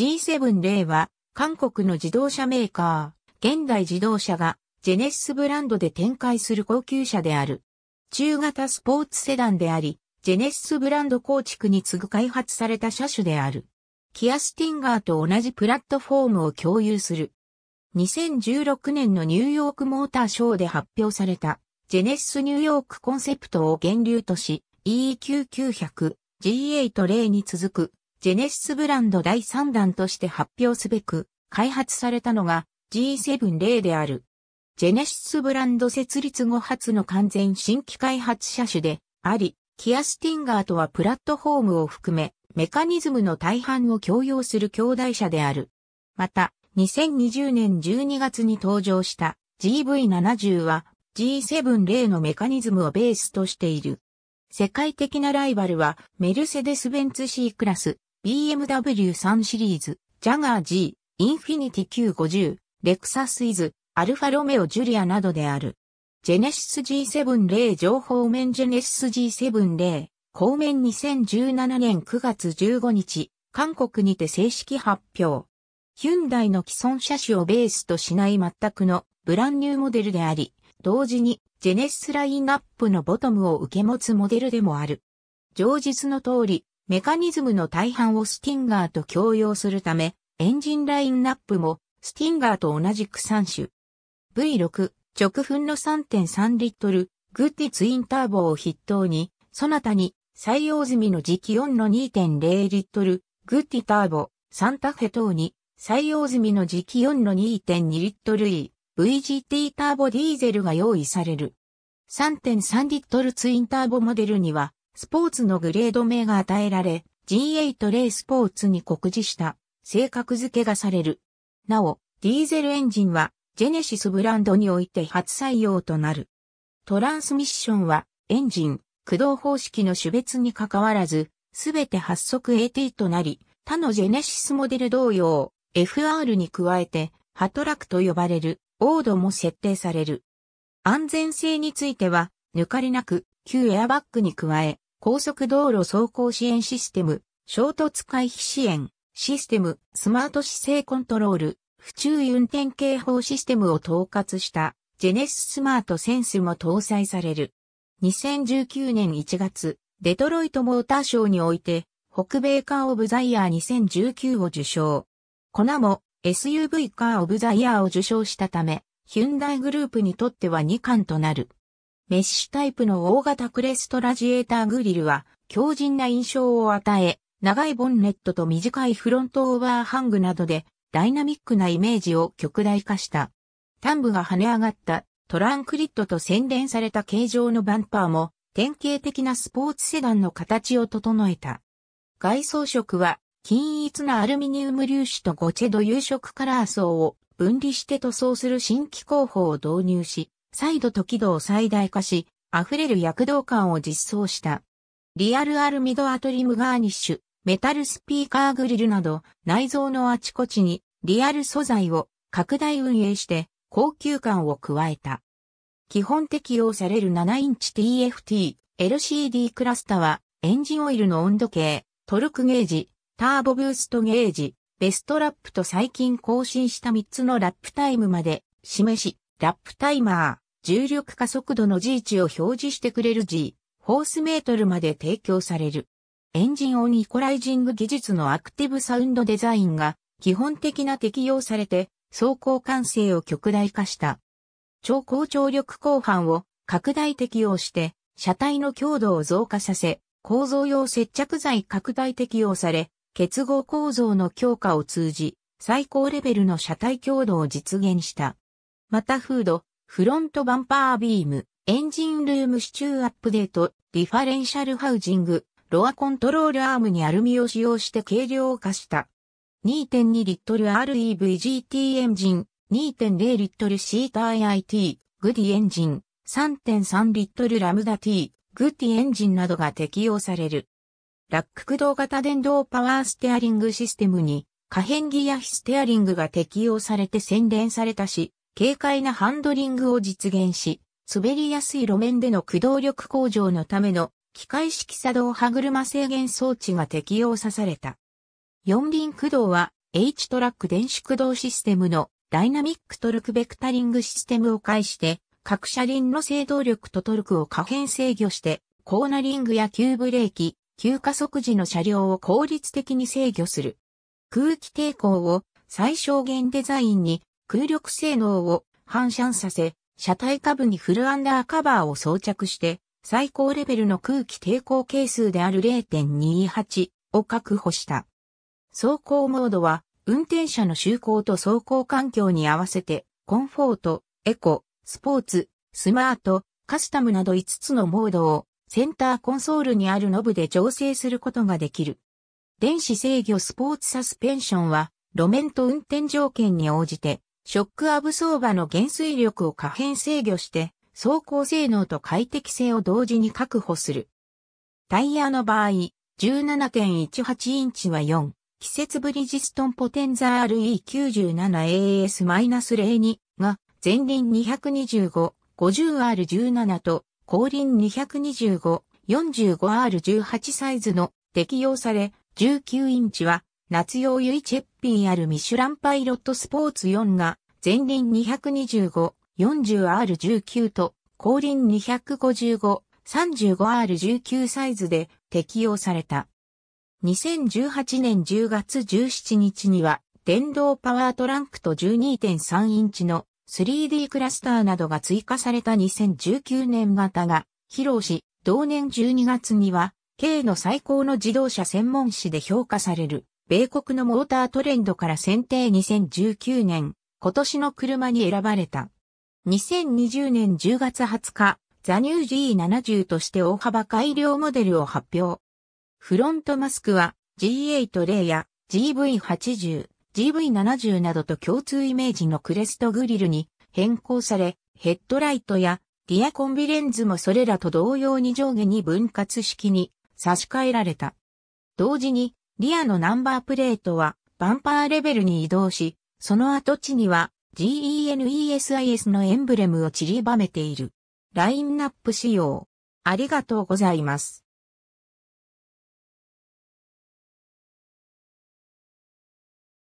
G7 0は、韓国の自動車メーカー、現代自動車が、ジェネシスブランドで展開する高級車である。中型スポーツセダンであり、ジェネシスブランド構築に次ぐ開発された車種である。キアスティンガーと同じプラットフォームを共有する。2016年のニューヨークモーターショーで発表された、ジェネシスニューヨークコンセプトを源流とし、EQ900、GA と0に続くジェネシスブランド第3弾として発表すべく、開発されたのが G70 である。ジェネシスブランド設立後初の完全新規開発車種であり、キアスティンガーとはプラットフォームを含め、メカニズムの大半を共用する兄弟車である。また、2020年12月に登場した GV70 は G70 のメカニズムをベースとしている。世界的なライバルはメルセデス・ベンツ C クラス、BMW 3シリーズ、ジャガー G、インフィニティ Q50、レクサスイズ、アルファロメオジュリアなどである。ジェネシス G70 情報面ジェネシス G70、後面2017年9月15日、韓国にて正式発表。ヒュンダイの既存車種をベースとしない全くのブランニューモデルであり、同時にジェネシスラインナップのボトムを受け持つモデルでもある。上実の通り、メカニズムの大半をスティンガーと共用するため、エンジンラインナップもスティンガーと同じく3種。V6 直噴の3.3リットルグッディツインターボを筆頭に、そなたに採用済みの磁気4の2.0リットルグッディターボサンタフェ等に採用済みの磁気4の2.2リットル E VGT ターボディーゼルが用意される。3.3リットルツインターボモデルにはスポーツのグレード名が与えられ、G8 レースポーツに告示した性格付けがされる。なお、ディーゼルエンジンはジェネシスブランドにおいて初採用となる。トランスミッションはエンジン、駆動方式の種別に関わらず、すべて発足 AT となり、他のジェネシスモデル同様、FR に加えて、ハトラクと呼ばれる、オードも設定される。安全性については、抜かりなく、旧エアバッグに加え、高速道路走行支援システム、衝突回避支援、システム、スマート姿勢コントロール、不注意運転警報システムを統括した、ジェネススマートセンスも搭載される。2019年1月、デトロイトモーターショーにおいて、北米カーオブザイヤー2019を受賞。粉も SUV カーオブザイヤーを受賞したため、ヒュンダイグループにとっては2冠となる。メッシュタイプの大型クレストラジエーターグリルは強靭な印象を与え、長いボンネットと短いフロントオーバーハングなどでダイナミックなイメージを極大化した。端部が跳ね上がったトランクリットと洗練された形状のバンパーも典型的なスポーツセダンの形を整えた。外装色は均一なアルミニウム粒子とゴチェド有色カラー層を分離して塗装する新規工法を導入し、再度時度を最大化し、溢れる躍動感を実装した。リアルアルミドアトリムガーニッシュ、メタルスピーカーグリルなど、内蔵のあちこちにリアル素材を拡大運営して高級感を加えた。基本適用される7インチ TFT、LCD クラスタは、エンジンオイルの温度計、トルクゲージ、ターボブーストゲージ、ベストラップと最近更新した3つのラップタイムまで示し、ラップタイマー、重力加速度の G 値を表示してくれる G、ホースメートルまで提供される。エンジンオンイコライジング技術のアクティブサウンドデザインが基本的な適用されて、走行感性を極大化した。超高張力後半を拡大適用して、車体の強度を増加させ、構造用接着剤拡大適用され、結合構造の強化を通じ、最高レベルの車体強度を実現した。またフード、フロントバンパービーム、エンジンルーム支柱アップデート、ディファレンシャルハウジング、ロアコントロールアームにアルミを使用して軽量化した。2.2リットル REVGT エンジン、2.0リットルシーター IT、グディエンジン、3.3リットルラムダ T、グディエンジンなどが適用される。ラック駆動型電動パワーステアリングシステムに、可変ギアヒステアリングが適用されて洗練されたし、軽快なハンドリングを実現し、滑りやすい路面での駆動力向上のための機械式作動歯車制限装置が適用さされた。四輪駆動は H トラック電子駆動システムのダイナミックトルクベクタリングシステムを介して各車輪の制動力とトルクを可変制御してコーナリングや急ブレーキ、急加速時の車両を効率的に制御する。空気抵抗を最小限デザインに空力性能を反射させ、車体下部にフルアンダーカバーを装着して、最高レベルの空気抵抗係数である0.28を確保した。走行モードは、運転者の就航と走行環境に合わせて、コンフォート、エコ、スポーツ、スマート、カスタムなど5つのモードを、センターコンソールにあるノブで調整することができる。電子制御スポーツサスペンションは、路面と運転条件に応じて、ショックアブソーバの減衰力を可変制御して、走行性能と快適性を同時に確保する。タイヤの場合、17.18インチは4、季節ブリジストンポテンザー RE97AS-02 が、前輪 225-50R17 と、後輪 225-45R18 サイズの適用され、19インチは夏用ユイチェッピーあるミシュランパイロットスポーツ4が、前輪 225-40R19 と、後輪 255-35R19 サイズで適用された。2018年10月17日には、電動パワートランクと12.3インチの 3D クラスターなどが追加された2019年型が披露し、同年12月には、K の最高の自動車専門誌で評価される。米国のモータートレンドから選定2019年、今年の車に選ばれた。2020年10月20日、ザニュー G70 として大幅改良モデルを発表。フロントマスクは G8 レイや GV80、GV70 などと共通イメージのクレストグリルに変更され、ヘッドライトやディアコンビレンズもそれらと同様に上下に分割式に差し替えられた。同時にリアのナンバープレートはバンパーレベルに移動し、その跡地には GENESIS のエンブレムを散りばめている。ラインナップ仕様。ありがとうございます。